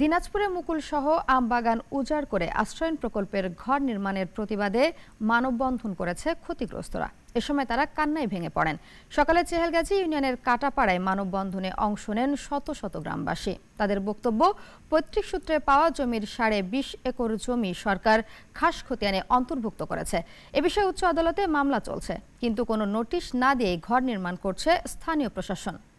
দিনাজপুরে মুকুল সহ আমবাগান উজাড় করে আশ্রয়ন প্রকল্পের ঘর নির্মাণের প্রতিবাদে মানববন্ধন করেছে ক্ষতিগ্রস্তরা এ সময় তারা কান্নায় ভেঙে পড়েন সকালে চেহেলগাজী ইউনিয়নের কাটাপাড়ায় মানববন্ধনে অংশ নেন শত শত গ্রামবাসী তাদের বক্তব্য পৈতৃক সূত্রে পাওয়া জমির সাড়ে বিশ একর জমি সরকার খাস খতিয়ানে অন্তর্ভুক্ত করেছে এ বিষয়ে উচ্চ আদালতে মামলা চলছে কিন্তু কোনো নোটিশ না দিয়ে ঘর নির্মাণ করছে স্থানীয় প্রশাসন